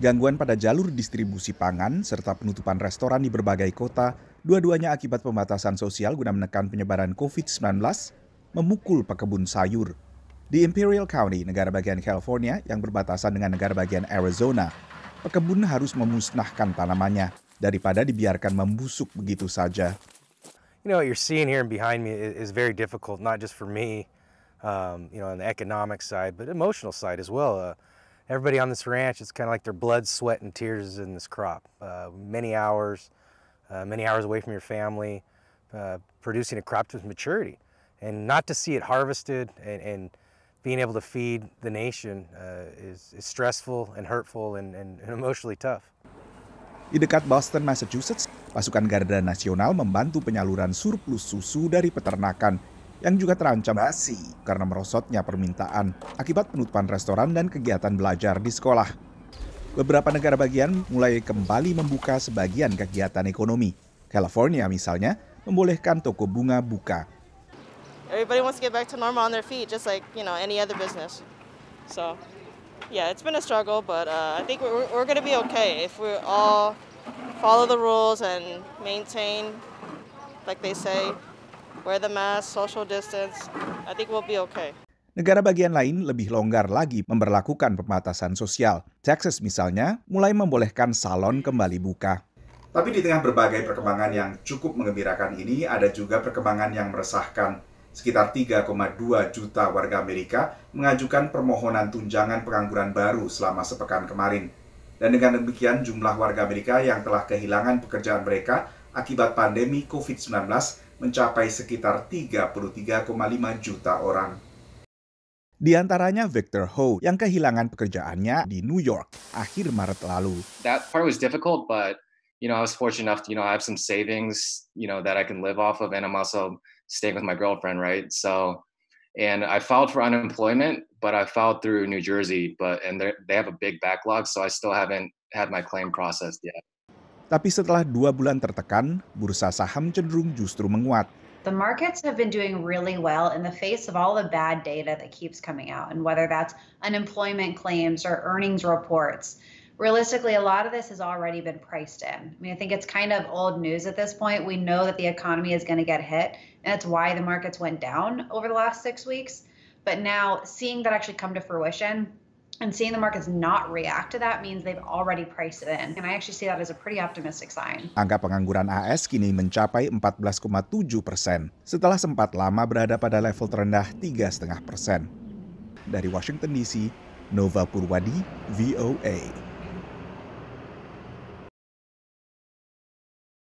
Gangguan pada jalur distribusi pangan serta penutupan restoran di berbagai kota, dua-duanya akibat pembatasan sosial guna menekan penyebaran COVID-19, memukul pekebun sayur. Di Imperial County, negara bagian California yang berbatasan dengan negara bagian Arizona, pekebun harus memusnahkan tanamannya daripada dibiarkan membusuk begitu saja. You know what you're seeing here behind me is very difficult, not just for me, um, you know, on the economic side, but emotional side as well. Uh, everybody on this ranch, it's kind of like their blood, sweat, and tears in this crop. Uh, many hours, uh, many hours away from your family, uh, producing a crop to maturity. And not to see it harvested and, and being able to feed the nation uh, is, is, stressful and hurtful and, and, and emotionally tough. Di dekat Boston, Massachusetts, pasukan Garda Nasional membantu penyaluran surplus susu dari peternakan yang juga terancam basi karena merosotnya permintaan akibat penutupan restoran dan kegiatan belajar di sekolah. Beberapa negara bagian mulai kembali membuka sebagian kegiatan ekonomi. California misalnya membolehkan toko bunga buka. Everybody wants to get back to normal on their feet just like, you know, any other business. So, yeah, it's been a struggle, but uh, I think we're, we're going to be okay if we all follow the rules and maintain like they say wear the mask, social distance. I think we'll be okay. Negara bagian lain lebih longgar lagi memperlakukan pembatasan sosial. Texas misalnya mulai membolehkan salon kembali buka. Tapi di tengah berbagai perkembangan yang cukup mengembirakan ini, ada juga perkembangan yang meresahkan. Sekitar 3,2 juta warga Amerika mengajukan permohonan tunjangan pengangguran baru selama sepekan kemarin. Dan dengan demikian jumlah warga Amerika yang telah kehilangan pekerjaan mereka akibat pandemi COVID-19 mencapai sekitar 33,5 juta orang. Di antaranya Victor Ho yang kehilangan pekerjaannya di New York akhir Maret lalu. That part was difficult, but you know I was fortunate enough, to, you know, I have some savings, you know, that I can live off of, and I'm also staying with my girlfriend, right? So, and I filed for unemployment, but I filed through New Jersey, but and they have a big backlog, so I still haven't had my claim processed yet. Tapi setelah dua bulan tertekan, bursa saham cenderung justru menguat. The markets have been doing really well in the face of all the bad data that keeps coming out, and whether that's unemployment claims or earnings reports. Realistically, a lot of this has already been priced in. I mean, I think it's kind of old news at this point. We know that the economy is going to get hit, and that's why the markets went down over the last six weeks. But now, seeing that actually come to fruition, and seeing the markets not react to that means they've already priced it in. And I actually see that as a pretty optimistic sign. Angka pengangguran AS kini mencapai 14,7 persen, setelah sempat lama berada pada level terendah 3,5 persen. Dari Washington DC, Nova Purwadi, VOA.